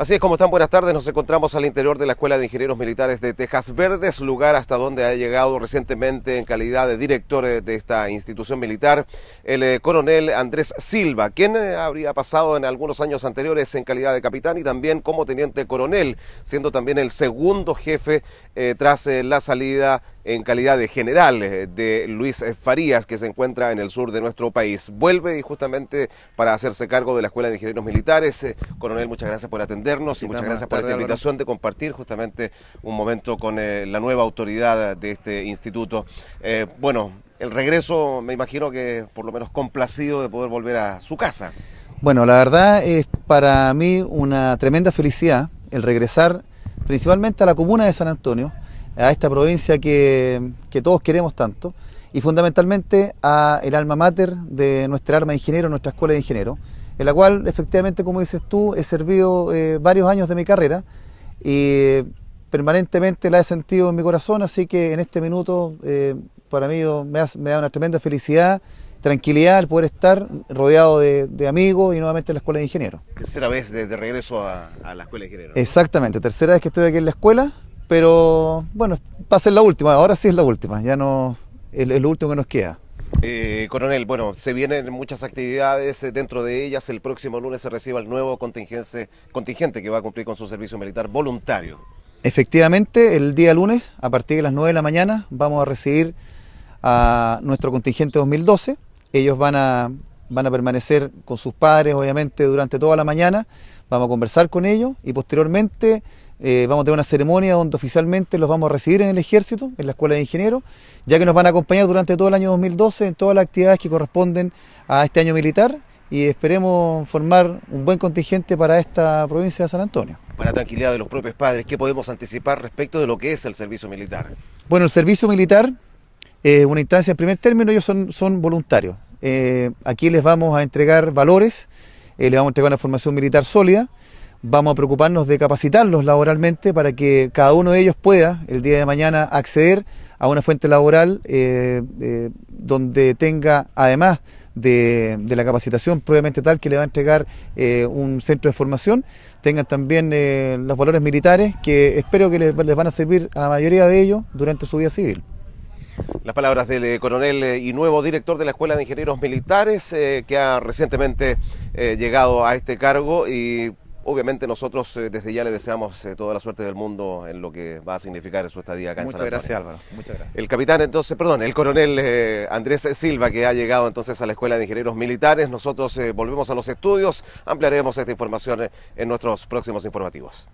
Así es como están, buenas tardes. Nos encontramos al interior de la Escuela de Ingenieros Militares de Tejas Verdes, lugar hasta donde ha llegado recientemente en calidad de director eh, de esta institución militar el eh, coronel Andrés Silva, quien eh, habría pasado en algunos años anteriores en calidad de capitán y también como teniente coronel, siendo también el segundo jefe tras la salida en calidad de general eh, de Luis Farías, que se encuentra en el sur de nuestro país. Vuelve y justamente para hacerse cargo de la Escuela de Ingenieros Militares. Eh, coronel, muchas gracias por atendernos y muchas gracias por la invitación de compartir justamente un momento con eh, la nueva autoridad de este instituto. bueno, el regreso me imagino que por lo menos complacido de poder volver a su casa. Bueno, la verdad es para mí una tremenda felicidad el regresar principalmente a la comuna de San Antonio, a esta provincia que, todos queremos tanto y fundamentalmente a el alma mater de nuestra alma de ingeniero, nuestra escuela de ingeniero, en la cual efectivamente, como dices tú, he servido eh, varios años de mi carrera y permanentemente la he sentido en mi corazón, así que en este minuto eh, para mí oh, me, da una tremenda felicidad, tranquilidad el poder estar rodeado de, amigos y nuevamente en la escuela de ingeniero. Tercera vez de, regreso a, la escuela de ingeniero. Exactamente, tercera vez que estoy aquí en la escuela, pero bueno, va a ser la última, ahora sí es la última, ya no es, lo último que nos queda. Eh, coronel, bueno, se vienen muchas actividades, eh, dentro de ellas el próximo lunes se reciba el nuevo contingente, contingente que va a cumplir con su servicio militar voluntario. Efectivamente, el día lunes, a partir de las 9 de la mañana, vamos a recibir a nuestro contingente 2012. Ellos van a van a permanecer con sus padres, obviamente, durante toda la mañana. Vamos a conversar con ellos y posteriormente eh, vamos a tener una ceremonia donde oficialmente los vamos a recibir en el ejército, en la escuela de ingenieros, ya que nos van a acompañar durante todo el año 2012 en todas las actividades que corresponden a este año militar y esperemos formar un buen contingente para esta provincia de San Antonio. Para tranquilidad de los propios padres, ¿qué podemos anticipar respecto de lo que es el servicio militar? Bueno, el servicio militar es eh, una instancia en primer término, ellos son voluntarios. Eh, aquí les vamos a entregar valores, eh, les vamos a entregar una formación militar sólida, vamos a preocuparnos de capacitarlos laboralmente para que cada uno de ellos pueda el día de mañana acceder a una fuente laboral eh, donde tenga, además de, la capacitación previamente tal que le va a entregar un centro de formación, tengan también los valores militares que espero que les van a servir a la mayoría de ellos durante su vida civil. Las palabras del eh, coronel eh, y nuevo director de la Escuela de Ingenieros Militares, eh, que ha recientemente llegado a este cargo y obviamente nosotros desde ya le deseamos toda la suerte del mundo en lo que va a significar su estadía acá en Muchas gracias Álvaro, muchas gracias. El capitán entonces, perdón, el coronel Andrés Silva que ha llegado entonces a la Escuela de Ingenieros Militares, nosotros volvemos a los estudios, ampliaremos esta información en nuestros próximos informativos.